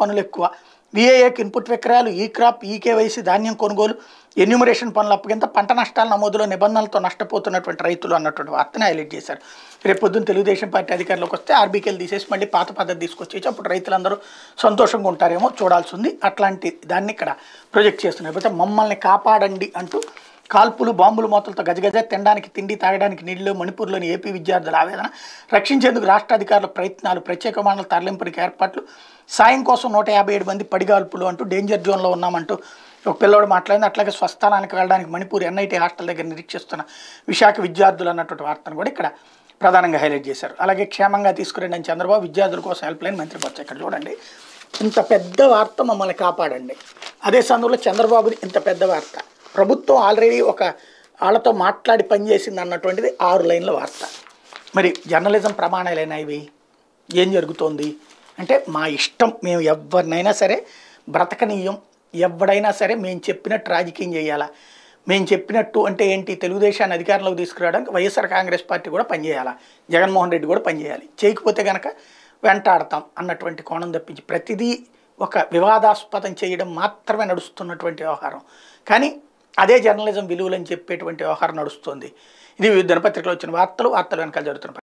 పనులు ఎక్కువ విఏఏకి ఇన్పుట్ విక్రయాలు ఈ క్రాప్ ఈ కేవైసీ ధాన్యం కొనుగోలు ఎన్యూమరేషన్ పనులు అప్పగింత పంట నష్టాల నమోదులో నిబంధనలతో నష్టపోతున్నటువంటి రైతులు అన్నటువంటి వార్తను హైలైట్ చేశారు రేపు పొద్దున్న తెలుగుదేశం పార్టీ అధికారులకు వస్తే ఆర్బీకేలు తీసేసి మళ్ళీ పాత పద్ధతి తీసుకొచ్చేసి అప్పుడు రైతులందరూ సంతోషంగా ఉంటారేమో చూడాల్సి ఉంది అట్లాంటి దాన్ని ఇక్కడ ప్రొజెక్ట్ చేస్తున్నారు మమ్మల్ని కాపాడండి అంటూ కాల్పులు బాంబులు మూతలతో గజగజ తినడానికి తిండి తాగడానికి నీళ్లు మణిపూర్లోని ఏపీ విద్యార్థుల ఆవేదన రక్షించేందుకు రాష్ట్రాధికారుల ప్రయత్నాలు ప్రత్యేక మండల తరలింపునికి ఏర్పాట్లు సాయం కోసం నూట యాభై ఏడు మంది పడిగాల్పులు అంటూ డేంజర్ జోన్లో ఉన్నామంటూ ఒక పిల్లోడు మాట్లాడింది అట్లాగే స్వస్థానానికి వెళ్ళడానికి మణిపూర్ ఎన్ఐటి హాస్టల్ దగ్గర నిరీక్షిస్తున్న విశాఖ విద్యార్థులు అన్నటువంటి వార్తను కూడా ఇక్కడ ప్రధానంగా హైలైట్ చేశారు అలాగే క్షేమంగా తీసుకురండి అని చంద్రబాబు విద్యార్థుల కోసం హెల్ప్ లైన్ మంత్రి పచ్చ ఇక్కడ చూడండి ఇంత పెద్ద వార్త మమ్మల్ని కాపాడండి అదే సందర్భంలో చంద్రబాబుని ఇంత పెద్ద వార్త ప్రభుత్వం ఆల్రెడీ ఒక వాళ్ళతో మాట్లాడి పనిచేసింది అన్నటువంటిది ఆరు లైన్ల వార్త మరి జర్నలిజం ప్రమాణాలైనా ఇవి ఏం జరుగుతోంది అంటే మా ఇష్టం మేము ఎవరినైనా సరే బ్రతకనీయం ఎవడైనా సరే మేము చెప్పినట్టు రాజకీయం చేయాలా మేము చెప్పినట్టు అంటే ఏంటి తెలుగుదేశాన్ని అధికారంలోకి తీసుకురావడానికి వైఎస్ఆర్ కాంగ్రెస్ పార్టీ కూడా పనిచేయాలా జగన్మోహన్ రెడ్డి కూడా పనిచేయాలి చేయకపోతే కనుక వెంటాడతాం అన్నటువంటి కోణం తప్పించి ప్రతిదీ ఒక వివాదాస్పదం చేయడం మాత్రమే నడుస్తున్నటువంటి వ్యవహారం కానీ అదే జర్నలిజం విలువలని చెప్పేటువంటి వ్యవహారం నడుస్తుంది ఇది వివిధ పత్రికలు వచ్చిన వార్తలు వార్తలు వెనకాల జరుగుతున్నాయి